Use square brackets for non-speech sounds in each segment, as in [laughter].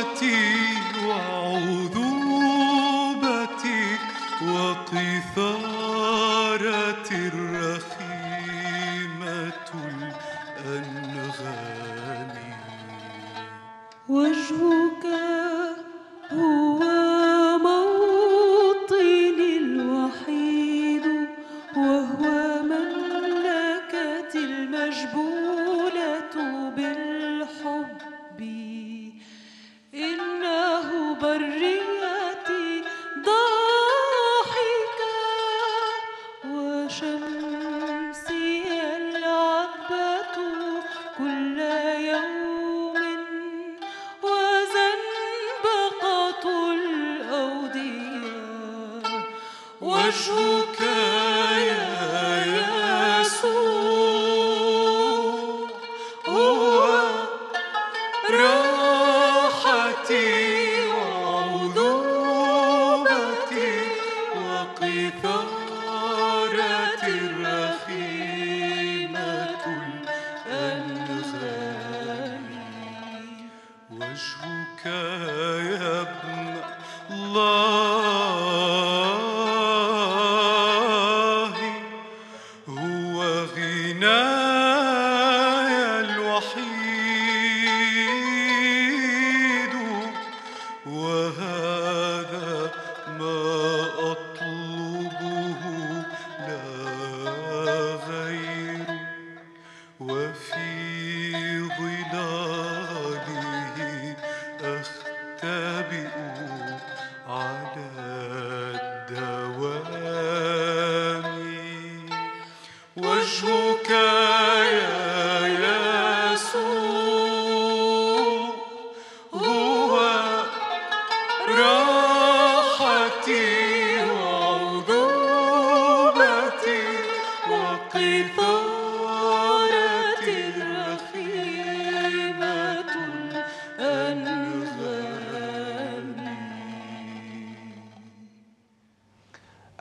صلاتي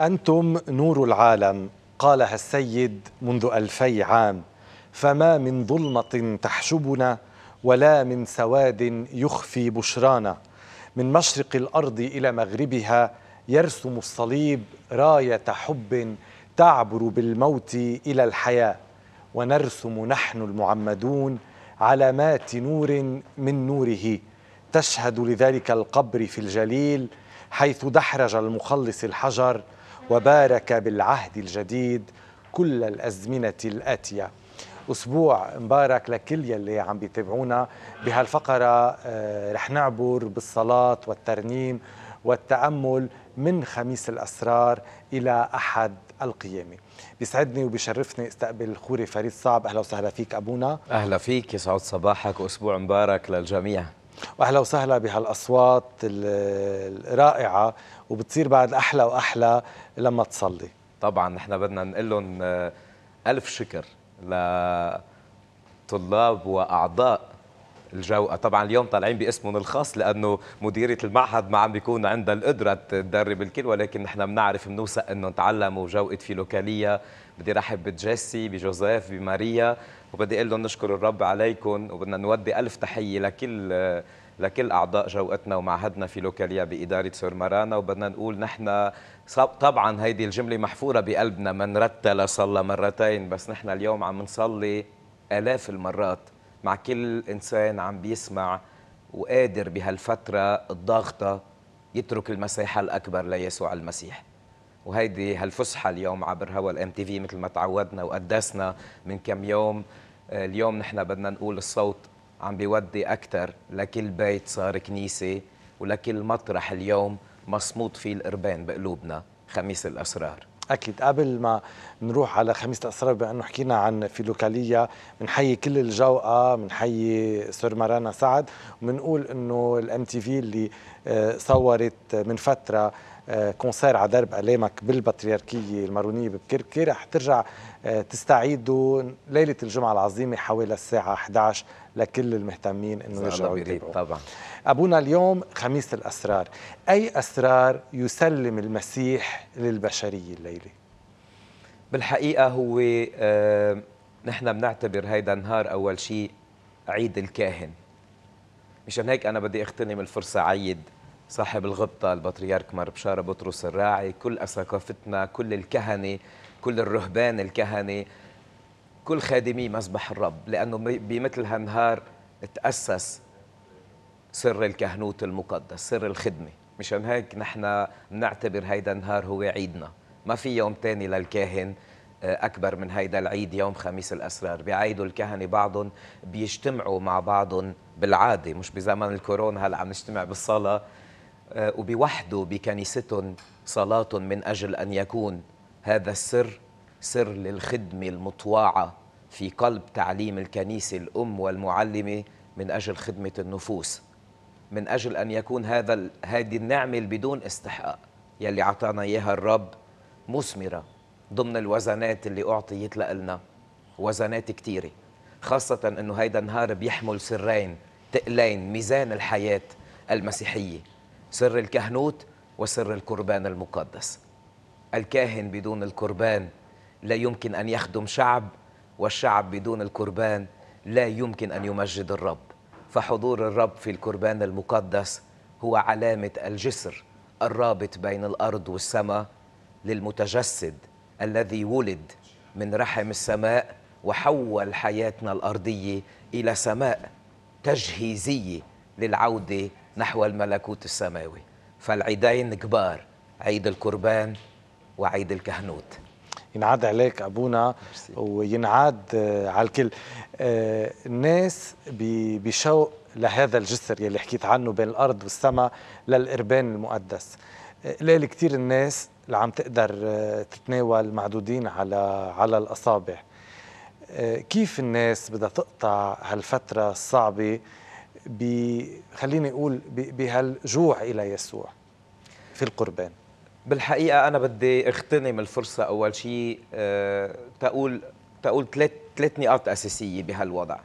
أنتم نور العالم قالها السيد منذ ألفي عام فما من ظلمة تحجبنا ولا من سواد يخفي بشرانا من مشرق الأرض إلى مغربها يرسم الصليب راية حب تعبر بالموت إلى الحياة ونرسم نحن المعمدون علامات نور من نوره تشهد لذلك القبر في الجليل حيث دحرج المخلص الحجر وبارك بالعهد الجديد كل الأزمنة الآتية أسبوع مبارك لكل يلي عم بيتابعونا بهالفقرة آه، رح نعبر بالصلاة والترنيم والتأمل من خميس الأسرار إلى أحد القيامة بيسعدني وبيشرفني استقبل خوري فريد صعب أهلا وسهلا فيك أبونا أهلا فيك يسعد صباحك وأسبوع مبارك للجميع واهلا وسهلا بهالاصوات الرائعه وبتصير بعد احلى واحلى لما تصلي طبعا نحن بدنا نقول لهم آه، الف شكر لطلاب واعضاء الجوقة طبعا اليوم طالعين باسمهم الخاص لأنه مديرة المعهد ما عم بيكون عندها القدرة تدرب الكل ولكن نحن بنعرف بنوثق أنه تعلموا جوقة لوكالية بدي رحب بجيسي بجوزيف بماريا وبدي أقول لهم نشكر الرب عليكم وبدنا نودي ألف تحية لكل آه، لكل أعضاء جوقتنا ومعهدنا في لوكاليا بإدارة سور وبدنا نقول نحن طبعا هيدي الجملة محفورة بقلبنا من رتل صلى مرتين بس نحن اليوم عم نصلي آلاف المرات مع كل إنسان عم بيسمع وقادر بهالفترة الضاغطة يترك المساحة الأكبر ليسوع المسيح وهيدي هالفسحة اليوم عبر هوا الام تي في مثل ما تعودنا وقدسنا من كم يوم آه، اليوم نحن بدنا نقول الصوت عم بيودي أكثر لكل بيت صار كنيسة ولكل مطرح اليوم مصمود فيه القربان بقلوبنا خميس الأسرار اكيد قبل ما نروح على خميس الاسرار بانه حكينا عن فيلوكاليه بنحيي كل الجوقه بنحيي سور مارانا سعد وبنقول انه الام تي في اللي آه، صورت آه، من فتره آه، كونسير على درب ألامك بالبطريركية المارونية ببكركي رح ترجع تستعيده ليلة الجمعة العظيمة حوالي الساعة 11 لكل المهتمين انه يرجعوا يتابعوا طبعا ابونا اليوم خميس الاسرار اي اسرار يسلم المسيح للبشريه الليله بالحقيقه هو آه، نحن بنعتبر هيدا النهار اول شيء عيد الكاهن مشان هيك انا بدي اغتنم الفرصه عيد صاحب الغبطة البطريرك مار بشارة بطرس الراعي كل ثقافتنا كل الكهنة كل الرهبان الكهنة كل خادمي مذبح الرب لأنه بمثل هالنهار تأسس سر الكهنوت المقدس سر الخدمة مشان هيك نحن بنعتبر هيدا النهار هو عيدنا ما في يوم تاني للكاهن آه، أكبر من هيدا العيد يوم خميس الأسرار بيعيدوا الكهنة بعضهم بيجتمعوا مع بعضهم بالعادة مش بزمن الكورونا هلأ عم نجتمع بالصلاة آه، وبيوحدوا بكنيستهم صلاتهم من أجل أن يكون هذا السر سر للخدمة المطوعة في قلب تعليم الكنيسة الأم والمعلمة من أجل خدمة النفوس من أجل أن يكون هذا هذه النعمة بدون استحقاق يلي أعطانا إياها الرب مثمرة ضمن الوزنات اللي أعطيت لنا وزنات كثيرة خاصة أنه هيدا النهار بيحمل سرين تقلين ميزان الحياة المسيحية سر الكهنوت وسر القربان المقدس الكاهن بدون القربان لا يمكن أن يخدم شعب والشعب بدون القربان لا يمكن أن يمجد الرب فحضور الرب في القربان المقدس هو علامة الجسر الرابط بين الأرض والسماء للمتجسد الذي ولد من رحم السماء وحول حياتنا الأرضية إلى سماء تجهيزية للعودة نحو الملكوت السماوي فالعيدين كبار عيد القربان وعيد الكهنوت ينعاد عليك ابونا وينعاد آه، على الكل آه، الناس بشوق لهذا الجسر يلي حكيت عنه بين الارض والسماء للقربان المقدس آه، قليل كثير الناس اللي عم تقدر تتناول معدودين على على الاصابع كيف الناس بدها تقطع هالفتره الصعبه ب خليني اقول بهالجوع الى يسوع في القربان بالحقيقه انا بدي اغتنم الفرصه اول شيء آه، تقول تقول ثلاث ثلاث نقاط اساسيه بهالوضع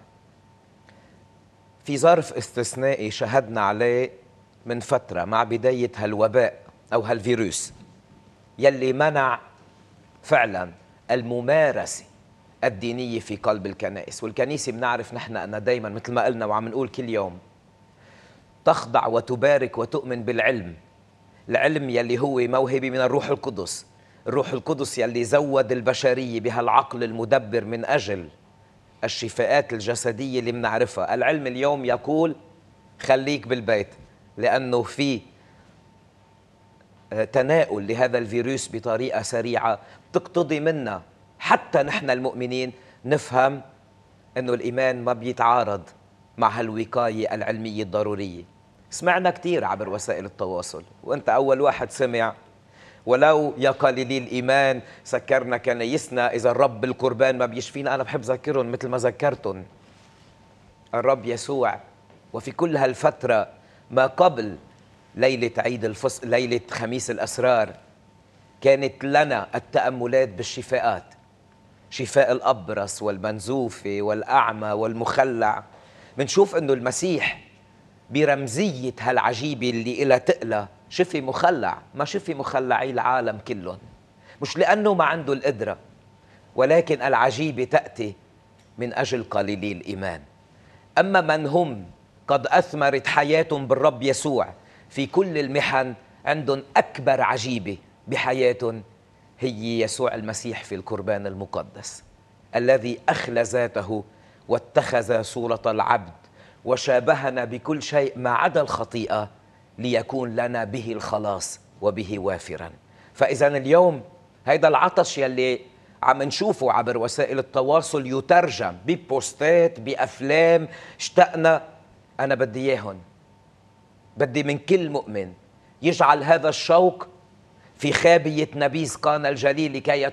في ظرف استثنائي شهدنا عليه من فتره مع بدايه هالوباء او هالفيروس يلي منع فعلا الممارسه الدينيه في قلب الكنائس والكنيسه بنعرف نحن انها دائما مثل ما قلنا وعم نقول كل يوم تخضع وتبارك وتؤمن بالعلم العلم يلي هو موهبه من الروح القدس الروح القدس يلي زود البشريه بهالعقل المدبر من اجل الشفاءات الجسديه اللي بنعرفها العلم اليوم يقول خليك بالبيت لانه في آه، تناول لهذا الفيروس بطريقه سريعه تقتضي منا حتى نحن المؤمنين نفهم انه الايمان ما بيتعارض مع هالوقايه العلميه الضروريه سمعنا كثير عبر وسائل التواصل وانت اول واحد سمع ولو يا قليلي الايمان سكرنا كنايسنا اذا الرب القربان ما بيشفينا انا بحب ذكرهم مثل ما ذكرتهم الرب يسوع وفي كل هالفتره ما قبل ليله عيد الفصل ليله خميس الاسرار كانت لنا التاملات بالشفاءات شفاء الابرص والمنزوفه والاعمى والمخلع بنشوف انه المسيح برمزية هالعجيبة اللي إلها تقلى شفي مخلع ما شفي مخلعي العالم كلهم مش لأنه ما عنده القدرة ولكن العجيبة تأتي من أجل قليلي الإيمان أما من هم قد أثمرت حياتهم بالرب يسوع في كل المحن عندهم أكبر عجيبة بحياتهم هي يسوع المسيح في القربان المقدس الذي أخلى ذاته واتخذ صورة العبد وشابهنا بكل شيء ما عدا الخطيئة ليكون لنا به الخلاص وبه وافرا فإذا اليوم هيدا العطش يلي عم نشوفه عبر وسائل التواصل يترجم ببوستات بأفلام اشتقنا أنا بدي إياهم بدي من كل مؤمن يجعل هذا الشوق في خابية نبيذ قانا الجليل لكي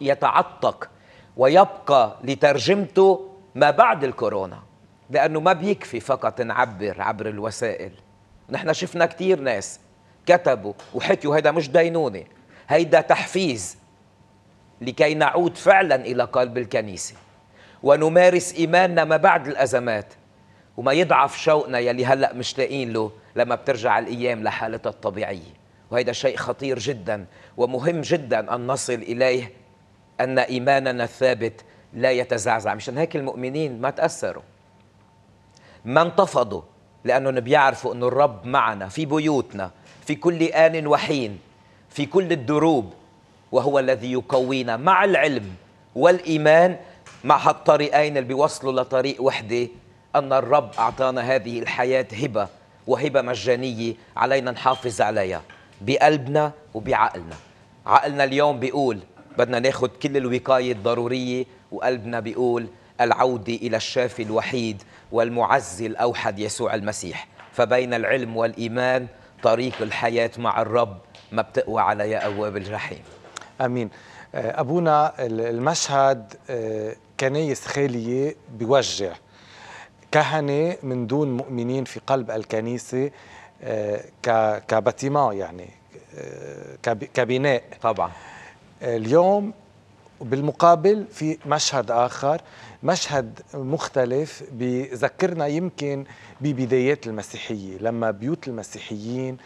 يتعطق ويبقى لترجمته ما بعد الكورونا لانه ما بيكفي فقط نعبر عبر الوسائل نحن شفنا كثير ناس كتبوا وحكيوا هيدا مش دينونه هيدا تحفيز لكي نعود فعلا الى قلب الكنيسه ونمارس ايماننا ما بعد الازمات وما يضعف شوقنا يلي هلا مشتاقين له لما بترجع الايام لحالتها الطبيعيه وهيدا شيء خطير جدا ومهم جدا ان نصل اليه ان ايماننا الثابت لا يتزعزع مشان هيك المؤمنين ما تاثروا ما انتفضوا لأنهم بيعرفوا أنه الرب معنا في بيوتنا في كل آن وحين في كل الدروب وهو الذي يقوينا مع العلم والإيمان مع هالطريقين اللي بيوصلوا لطريق وحدة أن الرب أعطانا هذه الحياة هبة وهبة مجانية علينا نحافظ عليها بقلبنا وبعقلنا عقلنا اليوم بيقول بدنا ناخد كل الوقاية الضرورية وقلبنا بيقول العودة إلى الشافي الوحيد والمعزي الأوحد يسوع المسيح فبين العلم والإيمان طريق الحياة مع الرب ما بتقوى على يا أبواب الجحيم أمين آه، أبونا المشهد آه، كنايس خالية بوجع كهنة من دون مؤمنين في قلب الكنيسة آه، كبتيما يعني كبناء طبعا اليوم بالمقابل في مشهد آخر مشهد مختلف بذكرنا يمكن ببدايات المسيحية لما بيوت المسيحيين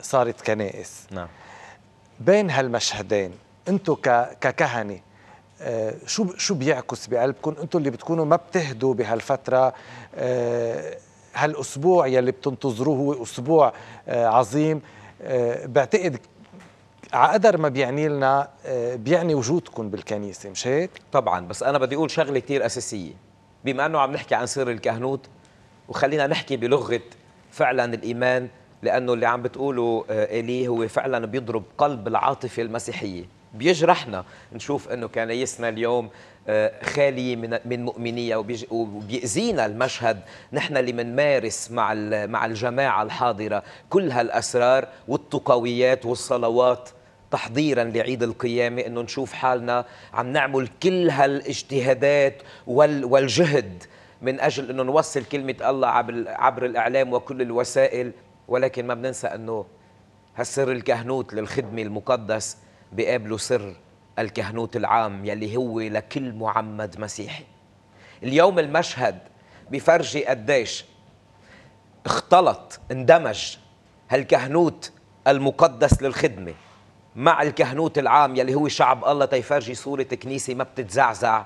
صارت كنائس نعم. بين هالمشهدين انتم ككهنه آه، شو شو بيعكس بقلبكم انتم اللي بتكونوا ما بتهدوا بهالفتره آه، هالاسبوع يلي بتنتظروه هو اسبوع آه، عظيم بعتقد عقدر ما بيعني لنا آه، بيعني وجودكم بالكنيسه مش هيك؟ طبعا بس انا بدي اقول شغله كثير اساسيه بما انه عم نحكي عن سر الكهنوت وخلينا نحكي بلغه فعلا الايمان لانه اللي عم بتقوله آه، اليه هو فعلا بيضرب قلب العاطفه المسيحيه بيجرحنا نشوف انه كنايسنا اليوم آه، خاليه من من مؤمنيه وبيأذينا المشهد نحن اللي بنمارس مع مع الجماعه الحاضره كل هالاسرار والتقويات والصلوات تحضيرا لعيد القيامة أنه نشوف حالنا عم نعمل كل هالاجتهادات والجهد من أجل أنه نوصل كلمة الله عبر الإعلام وكل الوسائل ولكن ما بننسى أنه هالسر الكهنوت للخدمة المقدس بقابله سر الكهنوت العام يلي هو لكل معمد مسيحي اليوم المشهد بفرجي قديش اختلط اندمج هالكهنوت المقدس للخدمه مع الكهنوت العام يلي هو شعب الله تيفرجي صورة كنيسة ما بتتزعزع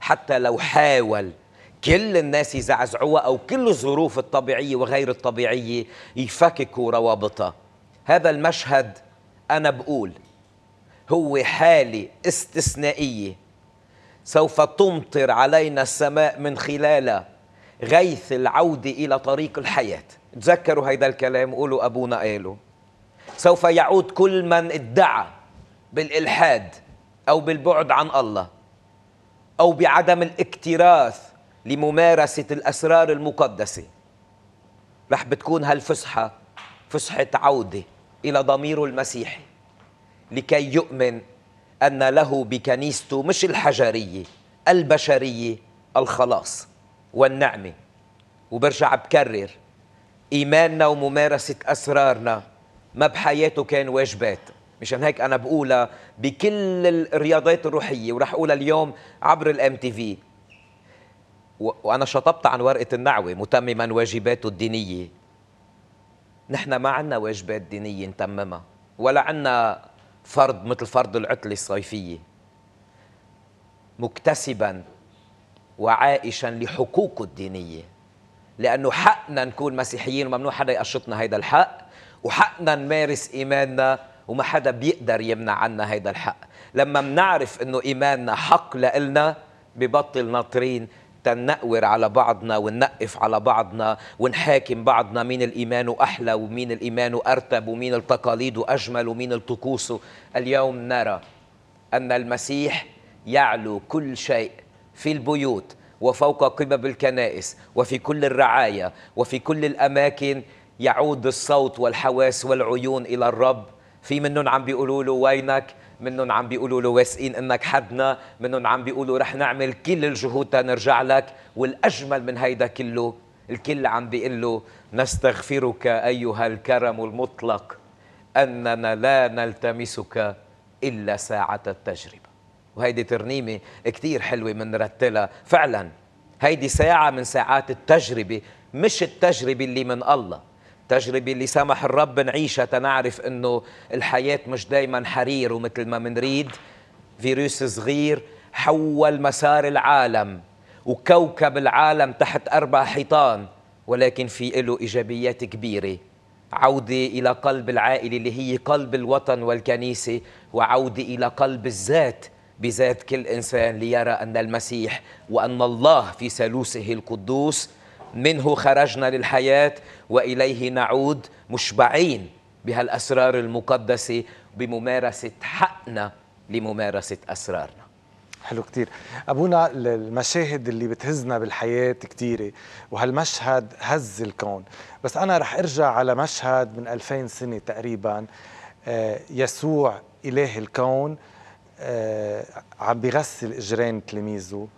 حتى لو حاول كل الناس يزعزعوها أو كل الظروف الطبيعية وغير الطبيعية يفككوا روابطها هذا المشهد أنا بقول هو حالة استثنائية سوف تمطر علينا السماء من خلالها غيث العودة إلى طريق الحياة تذكروا هيدا الكلام قولوا أبونا قاله سوف يعود كل من ادعى بالإلحاد أو بالبعد عن الله أو بعدم الاكتراث لممارسة الأسرار المقدسة رح بتكون هالفسحة فسحة عودة إلى ضميره المسيحي لكي يؤمن أن له بكنيسته مش الحجرية البشرية الخلاص والنعمة وبرجع بكرر إيماننا وممارسة أسرارنا ما بحياته كان واجبات مشان هيك انا بقولها بكل الرياضات الروحيه وراح اقولها اليوم عبر الام تي في وانا شطبت عن ورقه النعوه متمما واجباته الدينيه نحن ما عندنا واجبات دينيه نتممها ولا عندنا فرض مثل فرض العطله الصيفيه مكتسبا وعائشا لحقوقه الدينيه لانه حقنا نكون مسيحيين وممنوع حدا يقشطنا هيدا الحق وحقنا نمارس إيماننا وما حدا بيقدر يمنع عنا هيدا الحق لما منعرف انه ايماننا حق لإلنا ببطل ناطرين تنقور على بعضنا وننقف على بعضنا ونحاكم بعضنا مين الإيمان أحلى ومين الإيمان أرتب ومين التقاليد أجمل ومين الطقوس اليوم نرى أن المسيح يعلو كل شيء في البيوت وفوق قبب الكنائس وفي كل الرعاية وفي كل الأماكن يعود الصوت والحواس والعيون إلى الرب في منهم عم بيقولوا له وينك منهم عم بيقولوا له واثقين انك حدنا منهم عم بيقولوا رح نعمل كل الجهود تنرجع لك والاجمل من هيدا كله الكل عم بيقول له نستغفرك ايها الكرم المطلق اننا لا نلتمسك الا ساعه التجربه وهيدي ترنيمه كثير حلوه بنرتلها فعلا هيدي ساعه من ساعات التجربه مش التجربه اللي من الله تجربة اللي سمح الرب نعيشها تنعرف أنه الحياة مش دايما حرير ومثل ما منريد فيروس صغير حول مسار العالم وكوكب العالم تحت أربع حيطان ولكن في له إيجابيات كبيرة عودة إلى قلب العائلة اللي هي قلب الوطن والكنيسة وعودة إلى قلب الذات بذات كل إنسان ليرى أن المسيح وأن الله في ثالوثه القدوس منه خرجنا للحياة وإليه نعود مشبعين بهالأسرار المقدسة بممارسة حقنا لممارسة أسرارنا حلو كتير أبونا المشاهد اللي بتهزنا بالحياة كتيرة وهالمشهد هز الكون بس أنا رح أرجع على مشهد من 2000 سنة تقريبا آه، يسوع إله الكون آه، عم بغسل إجرين تلاميذه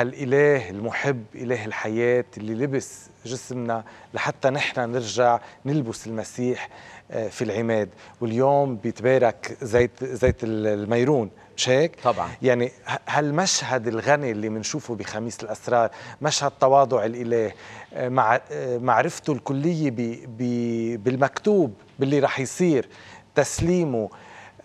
هالاله المحب اله الحياه اللي لبس جسمنا لحتى نحن نرجع نلبس المسيح آه، في العماد واليوم بيتبارك زيت زيت الميرون مش هيك؟ طبعا يعني هالمشهد الغني اللي بنشوفه بخميس الاسرار، مشهد تواضع الاله آه، مع آه، معرفته الكليه بالمكتوب باللي رح يصير تسليمه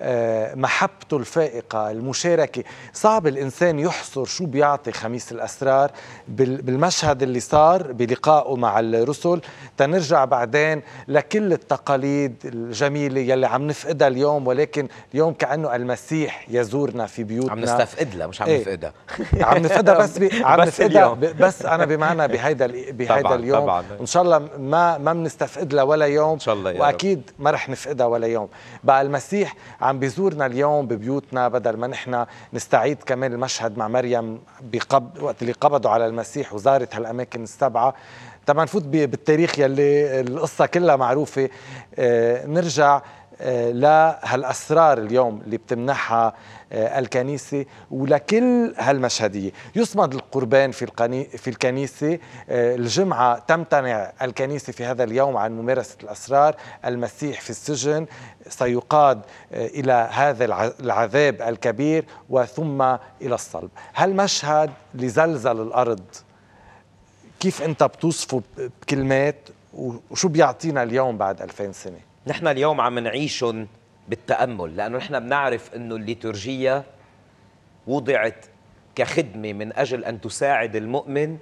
آه، محبته الفائقة المشاركة صعب الإنسان يحصر شو بيعطي خميس الأسرار بالمشهد اللي صار بلقائه مع الرسل تنرجع بعدين لكل التقاليد الجميلة يلي عم نفقدها اليوم ولكن اليوم كأنه المسيح يزورنا في بيوتنا عم نستفقد لها مش عم إيه. نفقدها [laughs] عم نفقدها بس بي... [laughs] عم نفقدها بس أنا بمعنى بهيدا ال... [laughs] بهيدا اليوم طبعاً. إن شاء الله ما ما بنستفقد لها ولا يوم إن شاء الله يا وأكيد ما رح نفقدها ولا يوم بقى المسيح عم بيزورنا اليوم ببيوتنا بدل ما نحن نستعيد كمان المشهد مع مريم بقب... وقت اللي قبضوا على المسيح وزارت هالاماكن السبعه طبعا نفوت بالتاريخ يلي القصه كلها معروفه آه، نرجع آه، لهالاسرار اليوم اللي بتمنحها آه، الكنيسة ولكل هالمشهدية يصمد القربان في, في الكنيسة آه، الجمعة تمتنع الكنيسة في هذا اليوم عن ممارسة الأسرار المسيح في السجن سيقاد آه، إلى هذا العذاب الكبير وثم إلى الصلب هالمشهد لزلزل الأرض كيف أنت بتوصفه بكلمات وشو بيعطينا اليوم بعد 2000 سنة؟ نحن اليوم عم نعيشهم بالتامل لانه نحن بنعرف انه الليتورجيه وضعت كخدمه من اجل ان تساعد المؤمن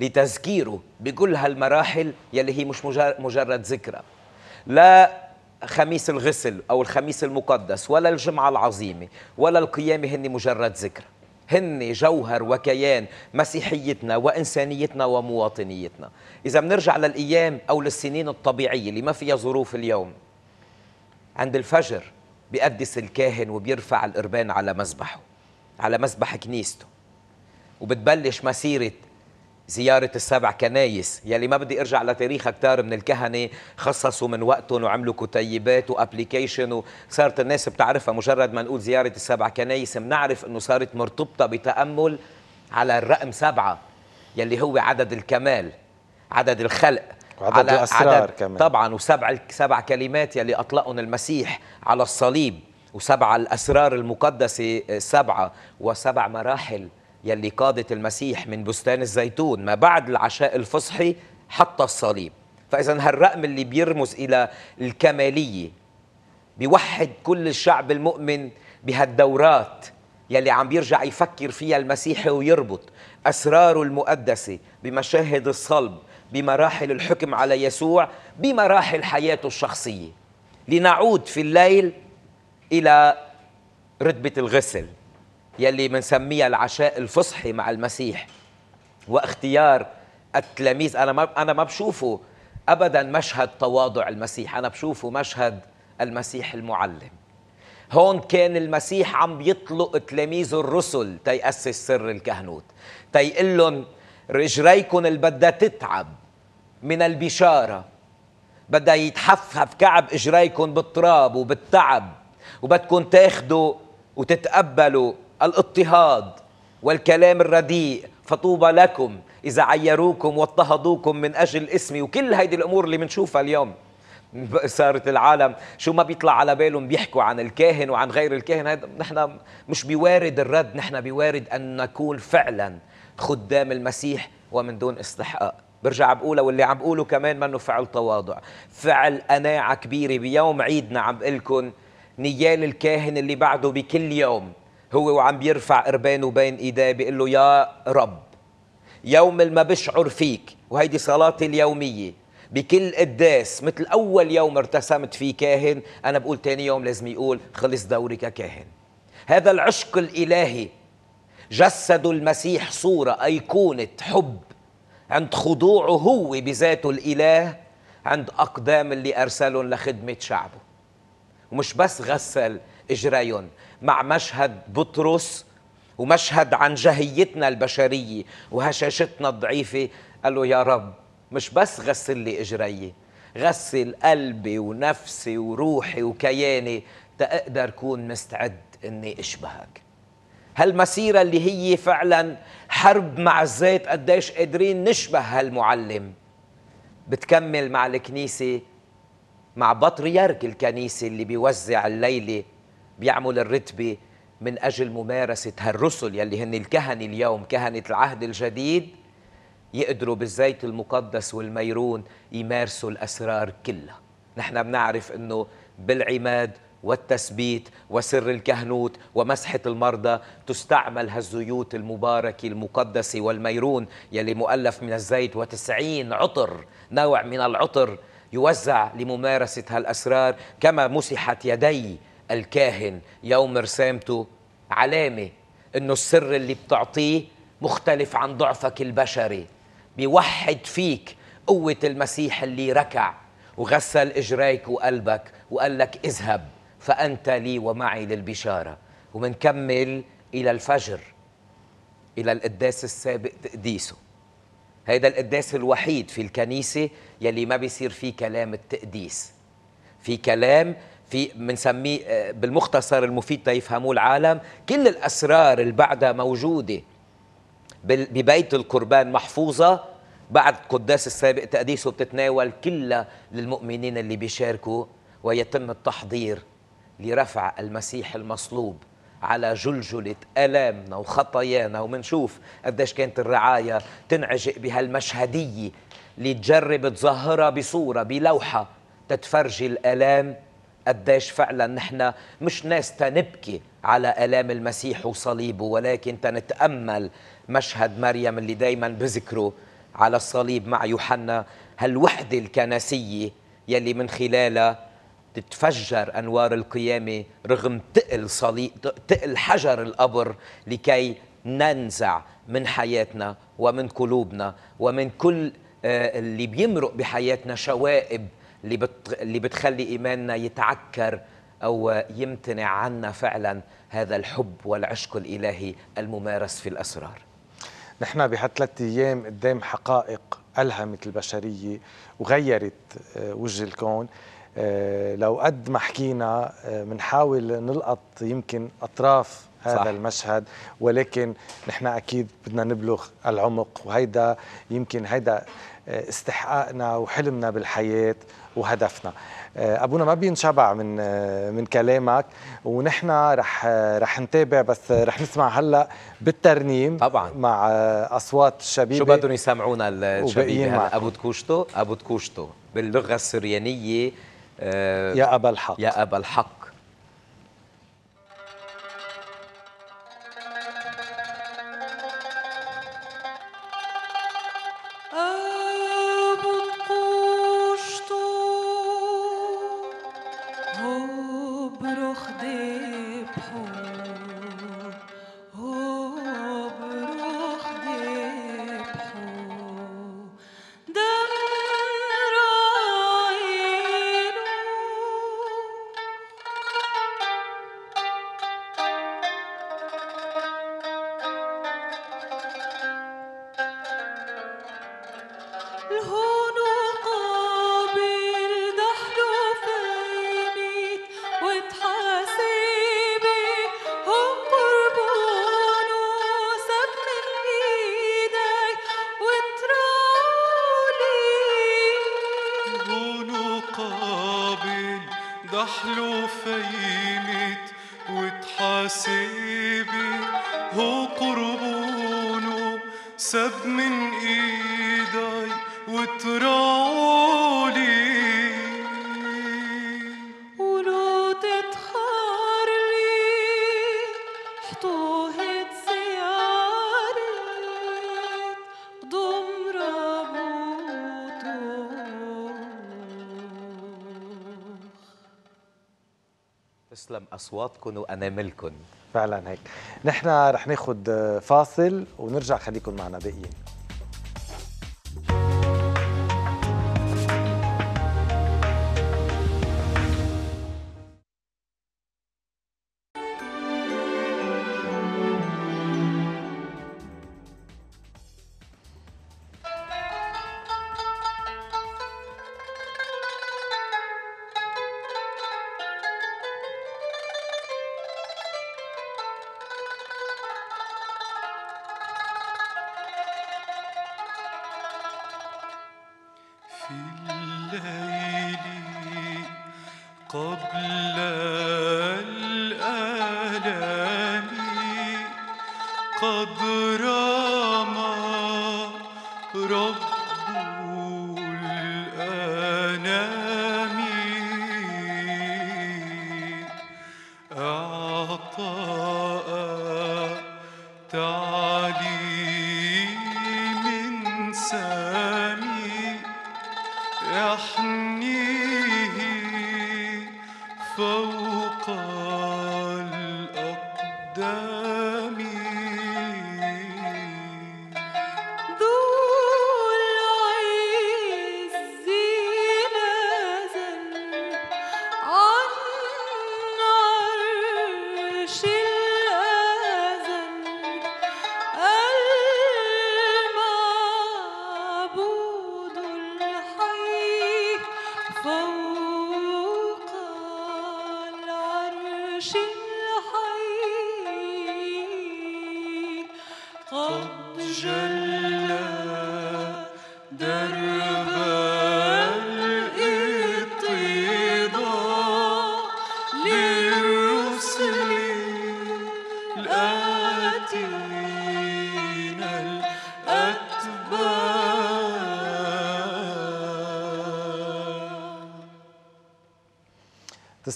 لتذكيره بكل هالمراحل يلي هي مش مجرد ذكرى لا خميس الغسل او الخميس المقدس ولا الجمعه العظيمه ولا القيامه هن مجرد ذكرى هن جوهر وكيان مسيحيتنا وإنسانيتنا ومواطنيتنا إذا بنرجع للأيام أو للسنين الطبيعية اللي ما فيها ظروف اليوم عند الفجر بيقدس الكاهن وبيرفع القربان على مذبحه على مذبح كنيسته وبتبلش مسيرة زيارة السبع كنايس يلي ما بدي ارجع لتاريخ اكتار من الكهنة خصصوا من وقتهم وعملوا كتيبات وابليكيشن وصارت الناس بتعرفها مجرد ما نقول زيارة السبع كنايس بنعرف انه صارت مرتبطة بتأمل على الرقم سبعة يلي هو عدد الكمال عدد الخلق وعدد على الأسرار عدد كمان. طبعا وسبع سبع كلمات يلي أطلقهم المسيح على الصليب وسبع الأسرار المقدسة آه، سبعة وسبع مراحل يلي قادت المسيح من بستان الزيتون ما بعد العشاء الفصحي حتى الصليب فإذا هالرقم اللي بيرمز إلى الكمالية بيوحد كل الشعب المؤمن بهالدورات يلي عم بيرجع يفكر فيها المسيحي ويربط أسراره المقدسة بمشاهد الصلب بمراحل الحكم على يسوع بمراحل حياته الشخصيه لنعود في الليل الى رتبه الغسل يلي بنسميها العشاء الفصحي مع المسيح واختيار التلاميذ انا ما انا ما بشوفه ابدا مشهد تواضع المسيح انا بشوفه مشهد المسيح المعلم هون كان المسيح عم يطلق تلاميذه الرسل تيأسس سر الكهنوت تيقول لهم رجليكم اللي بدها تتعب من البشارة بدأ يتحفف كعب إجريكم بالتراب وبالتعب وبدكم تاخدوا وتتقبلوا الاضطهاد والكلام الرديء فطوبى لكم إذا عيروكم واضطهدوكم من أجل اسمي وكل هيدي الأمور اللي بنشوفها اليوم صارت العالم شو ما بيطلع على بالهم بيحكوا عن الكاهن وعن غير الكاهن هيدا نحن مش بوارد الرد نحن بوارد أن نكون فعلا خدام المسيح ومن دون استحقاق برجع بقولها واللي عم بقوله كمان منه فعل تواضع فعل قناعة كبيرة بيوم عيدنا عم بقلكن نيال الكاهن اللي بعده بكل يوم هو وعم بيرفع قربانه بين ايديه بيقول له يا رب يوم ما بشعر فيك وهيدي صلاتي اليوميه بكل قداس مثل اول يوم ارتسمت فيه كاهن انا بقول تاني يوم لازم يقول خلص دوري ككاهن هذا العشق الالهي جسدوا المسيح صوره ايقونه حب عند خضوعه هو بذاته الإله عند أقدام اللي أرسلهم لخدمة شعبه ومش بس غسل إجريهم مع مشهد بطرس ومشهد عن جهيتنا البشرية وهشاشتنا الضعيفة قال له يا رب مش بس غسل لي اجري غسل قلبي ونفسي وروحي وكياني تقدر كون مستعد اني اشبهك هالمسيرة اللي هي فعلا حرب مع الذات قديش قادرين نشبه هالمعلم بتكمل مع الكنيسة مع بطريرك الكنيسة اللي بيوزع الليلة بيعمل الرتبة من أجل ممارسة هالرسل يلي هن الكهنة اليوم كهنة العهد الجديد يقدروا بالزيت المقدس والميرون يمارسوا الأسرار كلها نحن بنعرف أنه بالعماد والتثبيت وسر الكهنوت ومسحة المرضى تستعمل هالزيوت المباركة المقدسة والميرون يلي مؤلف من الزيت وتسعين عطر نوع من العطر يوزع لممارسة هالأسرار كما مسحت يدي الكاهن يوم رسامته علامة أنه السر اللي بتعطيه مختلف عن ضعفك البشري بيوحد فيك قوة المسيح اللي ركع وغسل إجريك وقلبك وقال لك اذهب فأنت لي ومعي للبشارة ومنكمل إلى الفجر إلى القداس السابق تقديسه هيدا القداس الوحيد في الكنيسة يلي ما بيصير فيه كلام التقديس في كلام في بنسميه آه، بالمختصر المفيد تيفهموه العالم كل الأسرار اللي بعدها موجودة ببيت القربان محفوظة بعد قداس السابق تقديسه بتتناول كلها للمؤمنين اللي بيشاركوا ويتم التحضير لرفع المسيح المصلوب على جلجلة آلامنا وخطايانا ومنشوف قديش كانت الرعاية تنعجق بهالمشهدية اللي تجرب تظهرها بصورة بلوحة تتفرجي الآلام قديش فعلا نحن مش ناس تنبكي على آلام المسيح وصليبه ولكن تنتأمل مشهد مريم اللي دايما بذكره على الصليب مع يوحنا هالوحدة الكنسية يلي من خلالها تتفجر انوار القيامه رغم تقل صليب تقل حجر القبر لكي ننزع من حياتنا ومن قلوبنا ومن كل آه، اللي بيمرق بحياتنا شوائب اللي بت... اللي بتخلي ايماننا يتعكر او يمتنع عنا فعلا هذا الحب والعشق الالهي الممارس في الاسرار. نحن بهالثلاث ايام قدام حقائق الهمت البشريه وغيرت آه، وجه الكون آه، لو قد ما حكينا بنحاول آه، نلقط يمكن اطراف هذا صح. المشهد ولكن نحن اكيد بدنا نبلغ العمق وهيدا يمكن هيدا آه، استحقاقنا وحلمنا بالحياه وهدفنا ابونا ما بينشبع من من كلامك ونحن رح رح نتابع بس رح نسمع هلا بالترنيم طبعا مع اصوات الشبيبه شو بدهم يسمعونا الشبيبه ابو تكوشتو ابو تكوشتو باللغه السريانيه آه، يا أبا الحق يا أبا الحق برخ دي بحور أصواتكم وأناملكم فعلا هيك نحن رح ناخد فاصل ونرجع خليكم معنا باقيين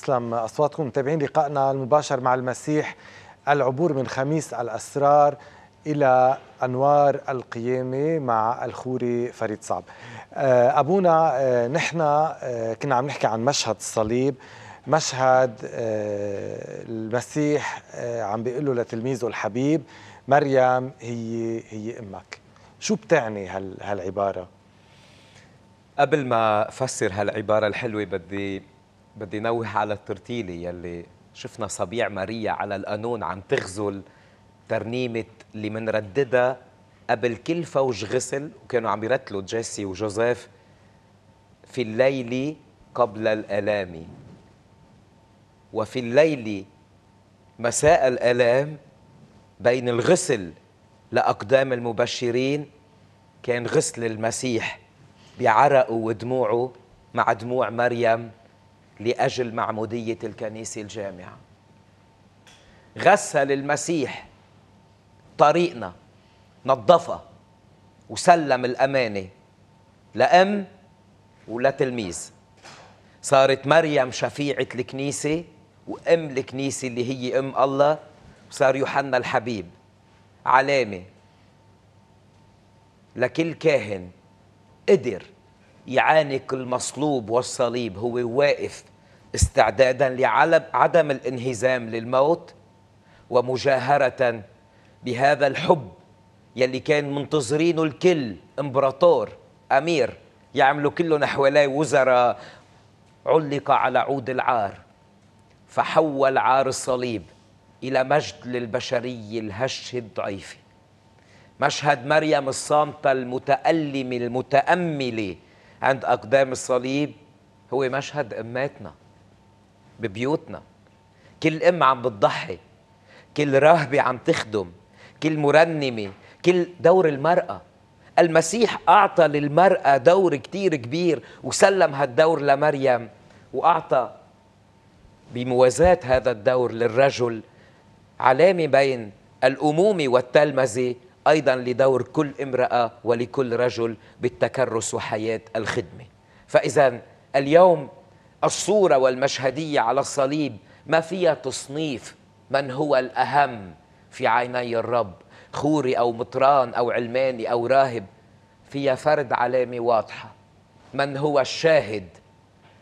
تسلم أصواتكم متابعين لقائنا المباشر مع المسيح العبور من خميس الأسرار إلى أنوار القيامة مع الخوري فريد صعب آه، أبونا آه، نحن آه، كنا عم نحكي عن مشهد الصليب مشهد المسيح عم بيقول له لتلميذه الحبيب مريم هي هي امك شو بتعني هالعباره قبل ما افسر هالعباره الحلوه بدي بدي نوه على الترتيلي يلي شفنا صبيع ماريا على القانون عم تغزل ترنيمة اللي منرددها قبل كل فوج غسل وكانوا عم يرتلوا جيسي وجوزيف في الليل قبل الألام وفي الليل مساء الألام بين الغسل لأقدام المبشرين كان غسل المسيح بعرقه ودموعه مع دموع مريم لاجل معموديه الكنيسه الجامعه غسل المسيح طريقنا نظفها وسلم الامانه لام ولتلميذ صارت مريم شفيعه الكنيسه وام الكنيسه اللي هي ام الله وصار يوحنا الحبيب علامه لكل كاهن قدر يعانق المصلوب والصليب هو واقف استعدادا لعدم الانهزام للموت ومجاهرة بهذا الحب يلي كان منتظرينه الكل امبراطور امير يعملوا كلهم حواليه وزراء علق على عود العار فحول عار الصليب الى مجد للبشريه الهش الضعيفه مشهد مريم الصامته المتالمه المتامله عند أقدام الصليب هو مشهد أماتنا ببيوتنا كل أم عم بتضحي كل راهبة عم تخدم كل مرنمة كل دور المرأة المسيح أعطى للمرأة دور كتير كبير وسلم هالدور لمريم وأعطى بموازاة هذا الدور للرجل علامة بين الأمومة والتلمذة أيضا لدور كل امرأة ولكل رجل بالتكرس وحياة الخدمة فإذا اليوم الصورة والمشهدية على الصليب ما فيها تصنيف من هو الأهم في عيني الرب خوري أو مطران أو علماني أو راهب فيها فرد علامة واضحة من هو الشاهد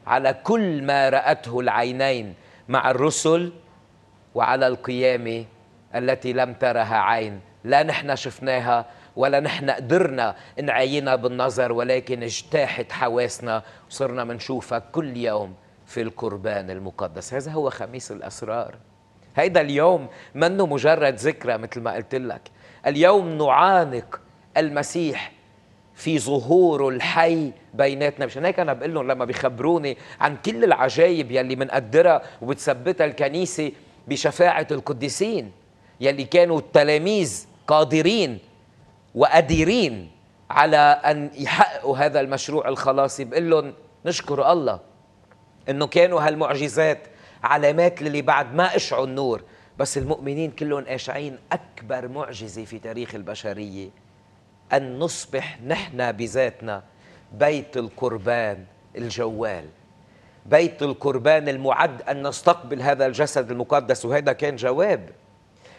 على كل ما رأته العينين مع الرسل وعلى القيامة التي لم ترها عين لا نحن شفناها ولا نحن قدرنا نعاينها بالنظر ولكن اجتاحت حواسنا وصرنا منشوفها كل يوم في القربان المقدس هذا هو خميس الأسرار هيدا اليوم منه مجرد ذكرى مثل ما قلت لك اليوم نعانق المسيح في ظهوره الحي بيناتنا مشان هيك انا بقول لهم لما بيخبروني عن كل العجايب يلي بنقدرها وبتثبتها الكنيسه بشفاعه القديسين يلي كانوا التلاميذ قادرين وقديرين على ان يحققوا هذا المشروع الخلاصي بقول لهم نشكر الله انه كانوا هالمعجزات علامات للي بعد ما اشعوا النور بس المؤمنين كلهم أشعين اكبر معجزه في تاريخ البشريه ان نصبح نحن بذاتنا بيت القربان الجوال بيت القربان المعد ان نستقبل هذا الجسد المقدس وهذا كان جواب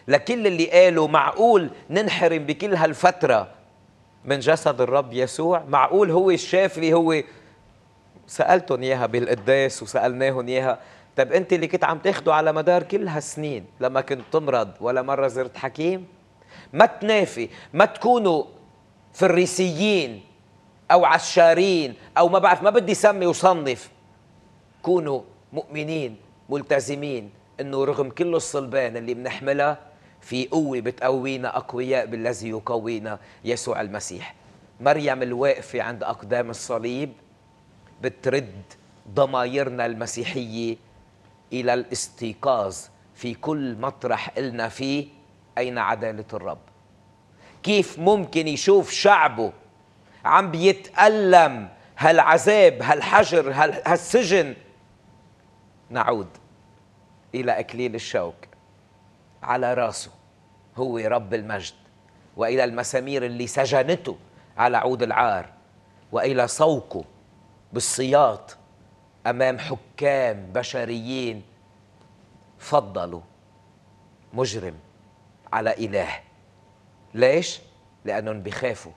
لكل اللي قالوا معقول ننحرم بكل هالفترة من جسد الرب يسوع معقول هو الشافي هو سألتهم إياها بالقداس وسألناهم إياها طب أنت اللي كنت عم تاخده على مدار كل هالسنين لما كنت تمرض ولا مرة زرت حكيم ما تنافي ما تكونوا فريسيين أو عشارين أو ما بعرف ما بدي سمي وصنف كونوا مؤمنين ملتزمين انه رغم كل الصلبان اللي بنحملها في قوة بتقوينا أقوياء بالذي يقوينا يسوع المسيح مريم الواقفة عند أقدام الصليب بترد ضمايرنا المسيحية إلى الاستيقاظ في كل مطرح إلنا فيه أين عدالة الرب كيف ممكن يشوف شعبه عم بيتألم هالعذاب هالحجر هالسجن نعود إلى أكليل الشوك على راسه هو رب المجد والى المسامير اللي سجنته على عود العار والى صوكه بالسياط امام حكام بشريين فضلوا مجرم على اله ليش لانهم بخافوا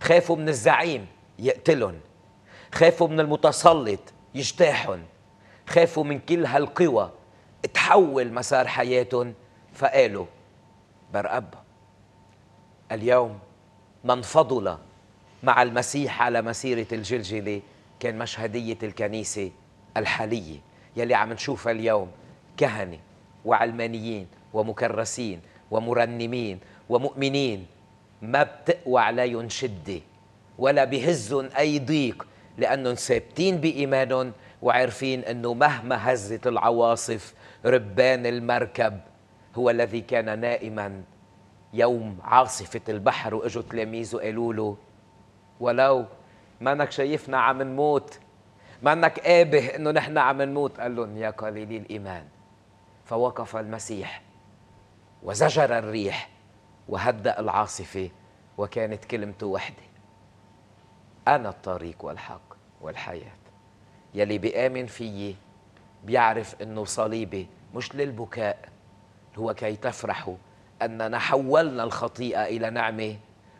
خافوا من الزعيم يقتلهم خافوا من المتسلط يجتاحهم خافوا من كل هالقوى تحول مسار حياتهم فقالوا برأب اليوم من فضل مع المسيح على مسيرة الجلجلة كان مشهدية الكنيسة الحالية يلي عم نشوفها اليوم كهنة وعلمانيين ومكرسين ومرنمين ومؤمنين ما بتقوى عليهم شدة ولا بهزهم أي ضيق لأنهم ثابتين بإيمانهم وعارفين أنه مهما هزت العواصف ربان المركب هو الذي كان نائما يوم عاصفة البحر وإجوا تلاميذه قالوا له ولو ما أنك شايفنا عم نموت ما أنك آبه إنه نحن عم نموت قال لهم يا قليلي الإيمان فوقف المسيح وزجر الريح وهدأ العاصفة وكانت كلمته وحدة أنا الطريق والحق والحياة يلي بآمن فيي بيعرف إنه صليبي مش للبكاء هو كي تفرحوا أننا حولنا الخطيئة إلى نعمة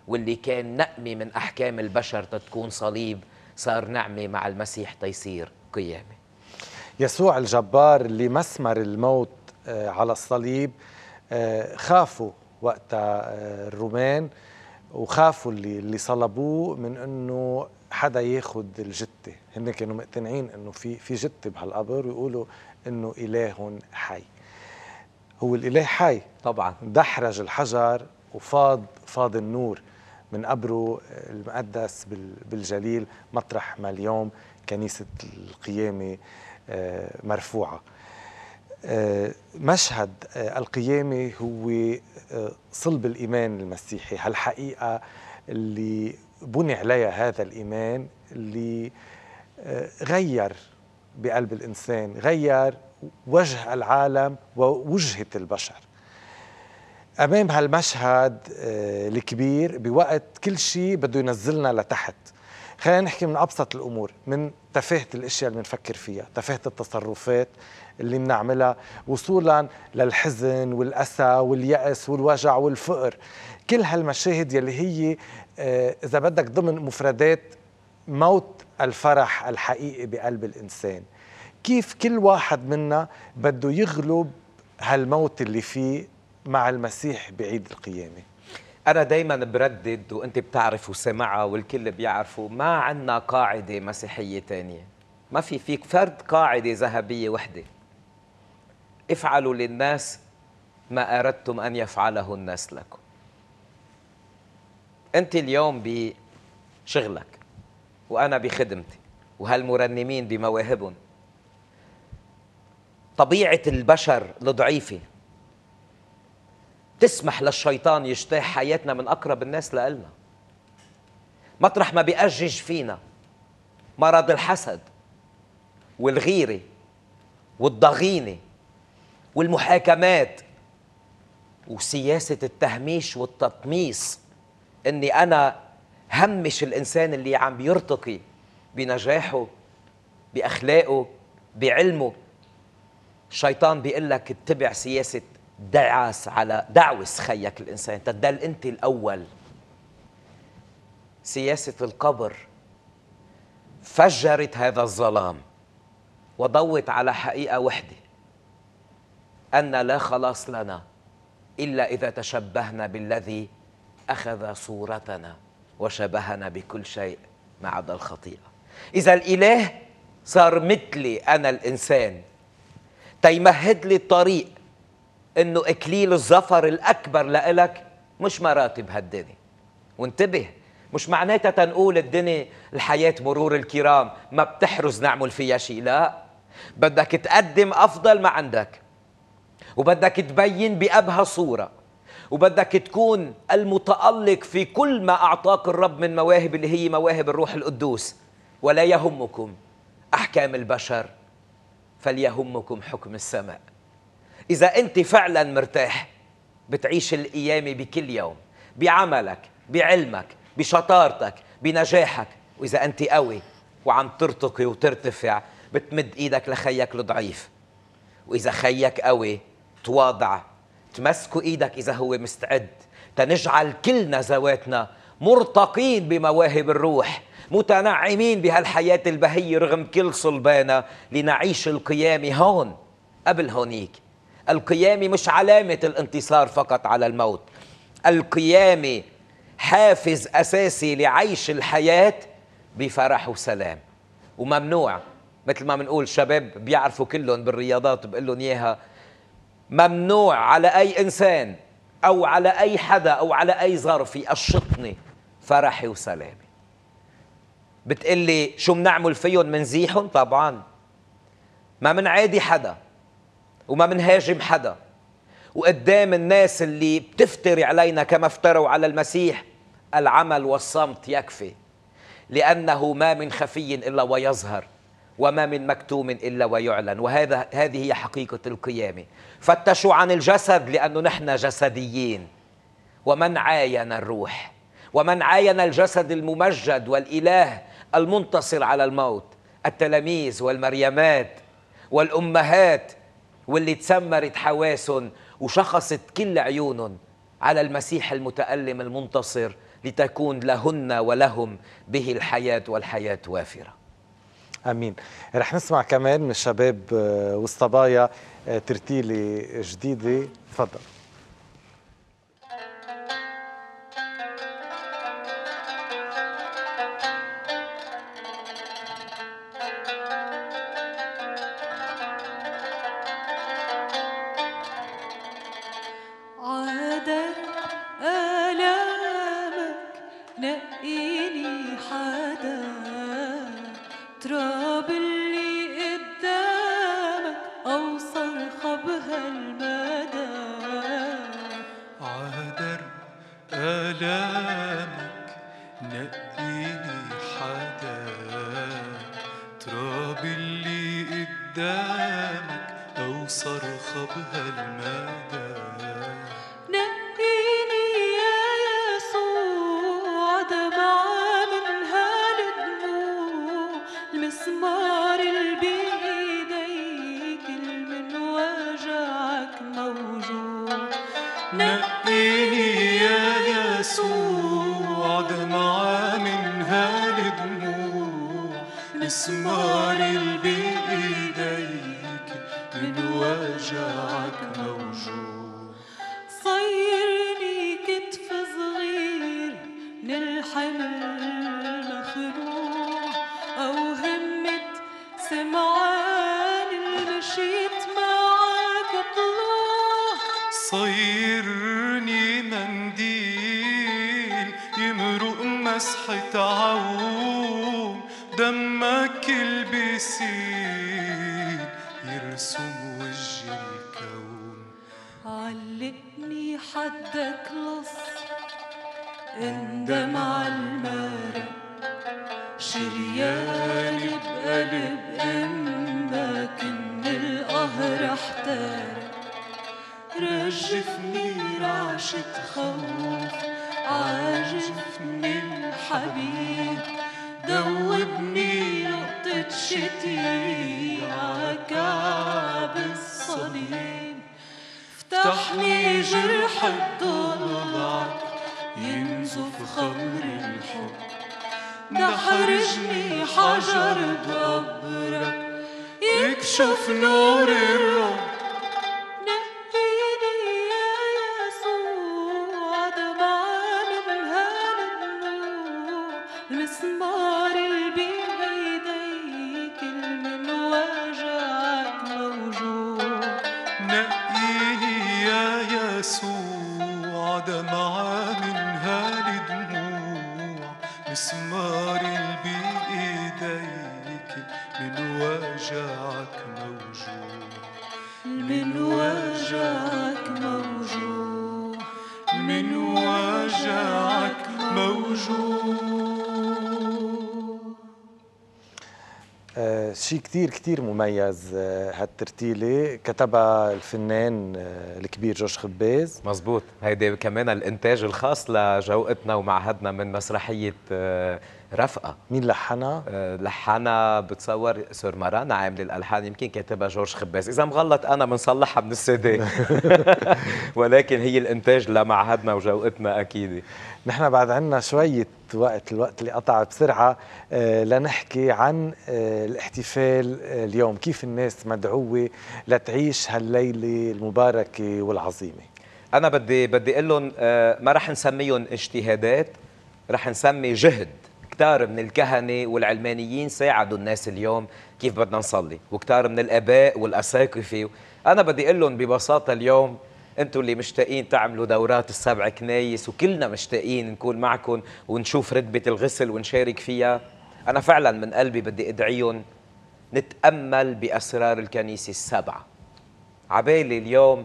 واللي كان نقمة من أحكام البشر تتكون صليب صار نعمة مع المسيح تيصير قيامة يسوع الجبار اللي مسمر الموت آه، على الصليب آه، خافوا وقت آه، الرومان وخافوا اللي اللي صلبوه من انه حدا ياخذ الجته هن كانوا مقتنعين انه في في جته بهالقبر ويقولوا انه الههم حي هو الإله حي طبعا دحرج الحجر وفاض فاض النور من قبره آه، المقدس بالجليل مطرح ما اليوم كنيسة القيامة آه، مرفوعة آه، مشهد القيامة هو صلب الإيمان المسيحي هالحقيقة اللي بني عليها هذا الإيمان اللي غير بقلب الإنسان غير وجه العالم ووجهة البشر أمام هالمشهد آه، الكبير بوقت كل شيء بده ينزلنا لتحت خلينا نحكي من أبسط الأمور من تفاهة الأشياء اللي بنفكر فيها تفاهة التصرفات اللي بنعملها وصولا للحزن والأسى واليأس والوجع والفقر كل هالمشاهد يلي هي آه، إذا بدك ضمن مفردات موت الفرح الحقيقي بقلب الإنسان كيف كل واحد منا بده يغلب هالموت اللي فيه مع المسيح بعيد القيامه أنا دايما بردد وأنت بتعرف وسمعها والكل بيعرفوا ما عندنا قاعدة مسيحية تانية ما في فيك فرد قاعدة ذهبية وحدة افعلوا للناس ما أردتم أن يفعله الناس لكم أنت اليوم بشغلك وأنا بخدمتي وهالمرنمين بمواهبهم طبيعة البشر الضعيفة تسمح للشيطان يجتاح حياتنا من أقرب الناس لالنا مطرح ما بيأجج فينا مرض الحسد والغيرة والضغينة والمحاكمات وسياسة التهميش والتطميس اني انا همش الانسان اللي عم بيرتقي بنجاحه باخلاقه بعلمه الشيطان بيقول لك اتبع سياسه دعس على دعوس خيك الانسان تدل انت الاول سياسه القبر فجرت هذا الظلام وضوت على حقيقه وحده ان لا خلاص لنا الا اذا تشبهنا بالذي اخذ صورتنا وشبهنا بكل شيء ما عدا الخطيئه اذا الاله صار مثلي انا الانسان تيمهد لي الطريق انه اكليل الظفر الاكبر لإلك مش مراتب هالدنيا وانتبه مش معناتها تنقول الدنيا الحياة مرور الكرام ما بتحرز نعمل فيها شيء لا بدك تقدم أفضل ما عندك وبدك تبين بأبهى صورة وبدك تكون المتألق في كل ما أعطاك الرب من مواهب اللي هي مواهب الروح القدوس ولا يهمكم أحكام البشر فليهمكم حكم السماء إذا أنت فعلا مرتاح بتعيش القيامة بكل يوم بعملك بعلمك بشطارتك بنجاحك وإذا أنت قوي وعم ترتقي وترتفع بتمد إيدك لخيك الضعيف وإذا خيك قوي تواضع تمسكوا إيدك إذا هو مستعد تنجعل كلنا ذواتنا مرتقين بمواهب الروح متنعمين بهالحياة البهية رغم كل صلبانة لنعيش القيامة هون قبل هونيك القيامة مش علامة الانتصار فقط على الموت القيامة حافز أساسي لعيش الحياة بفرح وسلام وممنوع مثل ما بنقول شباب بيعرفوا كلهم بالرياضات بقول لهم اياها ممنوع على اي انسان او على اي حدا او على اي ظرف يقشطني فرحي وسلامي بتقلي شو منعمل فيهم منزيحهم طبعا ما منعادي حدا وما منهاجم حدا وقدام الناس اللي بتفتري علينا كما افتروا على المسيح العمل والصمت يكفي لأنه ما من خفي إلا ويظهر وما من مكتوم إلا ويعلن وهذا هذه هي حقيقة القيامة فتشوا عن الجسد لأنه نحن جسديين ومن عاين الروح ومن عاين الجسد الممجد والإله المنتصر على الموت التلاميذ والمريمات والأمهات واللي تسمرت حواس وشخصت كل عيون على المسيح المتألم المنتصر لتكون لهن ولهم به الحياة والحياة وافرة امين رح نسمع كمان من الشباب آه، والصبايا آه، ترتيله جديده تفضل دمك البسيل يرسم وجه الكون علقني حدك لص اندم عالمرق شريان بقلب امك ان القهر احترق رجفني رعشة خوف عاجفني الحبيب دوبني نقطة شتي عكعب الصليب افتح لي جرح الضلع ينزف خمر الحب نحرجني حجر بقبرك يكشف نور الرب من وجعك موجوع من وجعك موجوع شيء كثير كثير مميز آه، هالترتيلة كتبها الفنان آه، الكبير جورج خباز مزبوط هيدي كمان الإنتاج الخاص لجوقتنا ومعهدنا من مسرحية آه، رفقه مين لحنها؟ أه لحنها بتصور سور مرانا عامل الالحان يمكن كاتبها جورج خباز، اذا مغلط انا بنصلحها من السي [laughs] ولكن هي الانتاج لمعهدنا وجوقتنا اكيد نحن بعد عنا شويه وقت الوقت اللي قطع بسرعه أه، لنحكي عن أه، الاحتفال أه، اليوم، كيف الناس مدعوه لتعيش هالليله المباركه والعظيمه؟ انا بدي بدي اقول لهم ما رح نسميهم اجتهادات رح نسمي جهد كتار من الكهنة والعلمانيين ساعدوا الناس اليوم كيف بدنا نصلي وكتار من الآباء والأساقفة أنا بدي أقول لهم ببساطة اليوم أنتوا اللي مشتاقين تعملوا دورات السبع كنايس وكلنا مشتاقين نكون معكم ونشوف رتبة الغسل ونشارك فيها أنا فعلا من قلبي بدي أدعيهم نتأمل بأسرار الكنيسة السبعة عبالي اليوم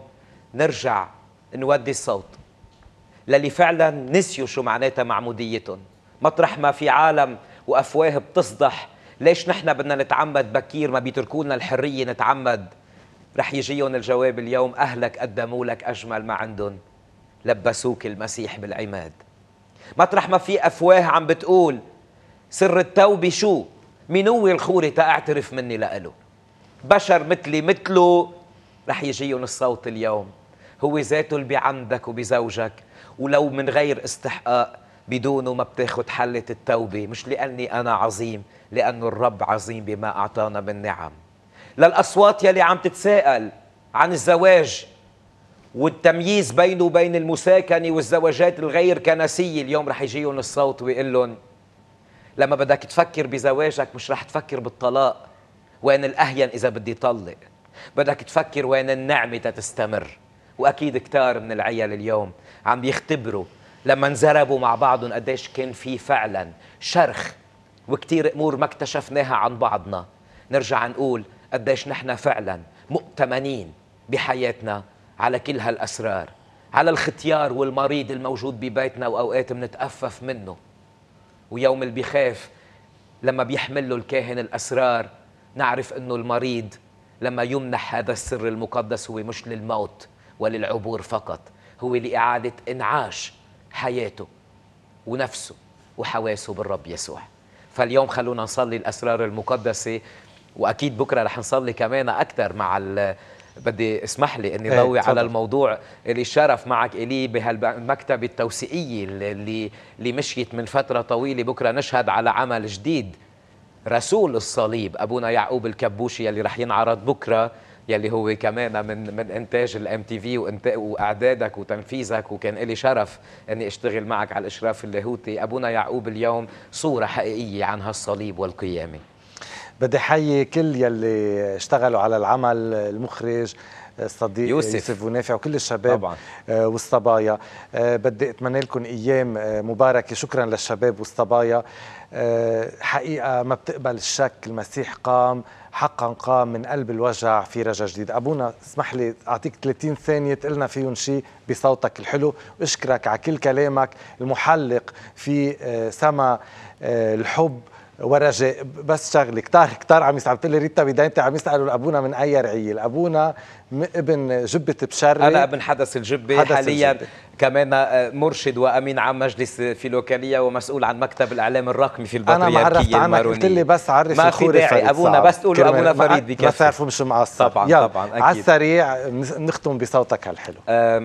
نرجع نودي الصوت للي فعلا نسيوا شو معناتها معموديتهم مطرح ما في عالم وأفواه بتصدح ليش نحن بدنا نتعمد بكير ما بيتركونا الحرية نتعمد رح يجيهم الجواب اليوم أهلك قدموا لك أجمل ما عندهم لبسوك المسيح بالعماد مطرح ما في أفواه عم بتقول سر التوبة شو هو الخوري تأعترف مني لإله بشر مثلي مثله رح يجيهم الصوت اليوم هو ذاته اللي بعندك وبزوجك ولو من غير استحقاق بدونه ما بتاخد حلة التوبة مش لأني أنا عظيم لأنه الرب عظيم بما أعطانا من نعم للأصوات يلي عم تتساءل عن الزواج والتمييز بينه وبين المساكنة والزواجات الغير كنسية اليوم رح يجيهم الصوت ويقول لهم لما بدك تفكر بزواجك مش رح تفكر بالطلاق وين الأهين إذا بدي طلق بدك تفكر وين النعمة تستمر وأكيد كتار من العيال اليوم عم بيختبروا لما انزربوا مع بعضهم قديش كان في فعلا شرخ وكتير امور ما اكتشفناها عن بعضنا نرجع نقول قديش نحن فعلا مؤتمنين بحياتنا على كل هالاسرار على الختيار والمريض الموجود ببيتنا واوقات منتأفف منه ويوم اللي بيخاف لما بيحمل له الكاهن الاسرار نعرف انه المريض لما يمنح هذا السر المقدس هو مش للموت وللعبور فقط هو لاعاده انعاش حياته ونفسه وحواسه بالرب يسوع فاليوم خلونا نصلي الأسرار المقدسة وأكيد بكرة رح نصلي كمان أكثر مع ال... بدي اسمح لي اني إيه، ضوي على الموضوع اللي شرف معك اليه بهالمكتبه التوسيقيه اللي اللي مشيت من فتره طويله بكره نشهد على عمل جديد رسول الصليب أبونا يعقوب الكبوشي يلي رح ينعرض بكرة يلي هو كمان من من انتاج الام تي في واعدادك وتنفيذك وكان لي شرف اني اشتغل معك على الاشراف اللاهوتي ابونا يعقوب اليوم صوره حقيقيه عن هالصليب والقيامه بدي حيي كل يلي اشتغلوا على العمل المخرج الصديق يوسف, يوسف ونافع وكل الشباب طبعا. آه، والصبايا آه، بدي اتمنى لكم ايام آه، مباركه شكرا للشباب والصبايا حقيقه ما بتقبل الشك المسيح قام حقا قام من قلب الوجع في رجا جديد ابونا اسمح لي اعطيك 30 ثانيه تقلنا فيهم شيء بصوتك الحلو واشكرك على كل كلامك المحلق في سما الحب ورجاء بس شغله كتار كتار عم يسعد لي ريتا بدايتي عم يسالوا الابونا من اي رعيه الابونا ابن جبه بشري انا ابن حدث الجبه حدث حاليا الجبة. كمان آه، مرشد وامين عام مجلس في لوكاليه ومسؤول عن مكتب الاعلام الرقمي في البطريركيه انا ما عرفت عنك قلت لي بس عرف ما في داعي ابونا بس تقول ابونا فريد بكفي بس تعرفوا مش معصب طبعا يلا. طبعا اكيد على السريع نختم بصوتك هالحلو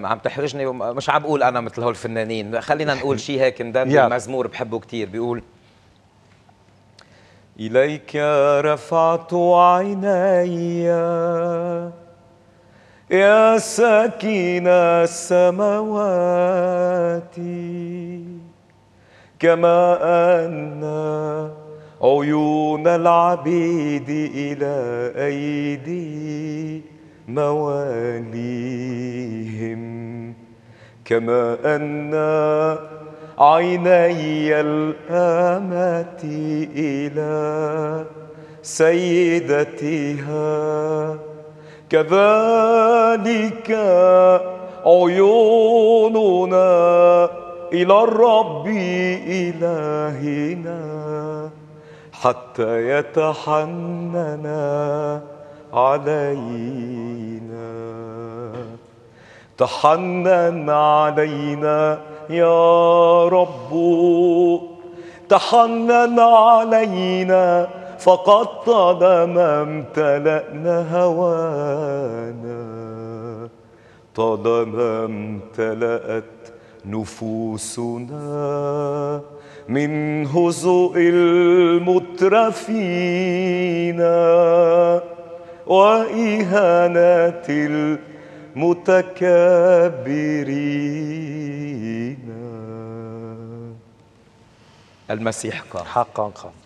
عم تحرجني مش عم بقول انا مثل هول الفنانين خلينا نقول [laughs] شيء هيك ندندن مزمور بحبه كثير بيقول إليك رفعت عيني يا ساكن السماوات كما أن عيون العبيد إلى أيدي مواليهم كما أن عيني الآمة إلى سيدتها كذلك عيوننا إلى الرب إلهنا حتى يتحنن علينا تحنن علينا يا رب تحنن علينا فقد طالما امتلأنا هوانا طالما امتلأت نفوسنا من هزوء المترفين وإهانات المترفين متكبرين المسيح قال حقا قال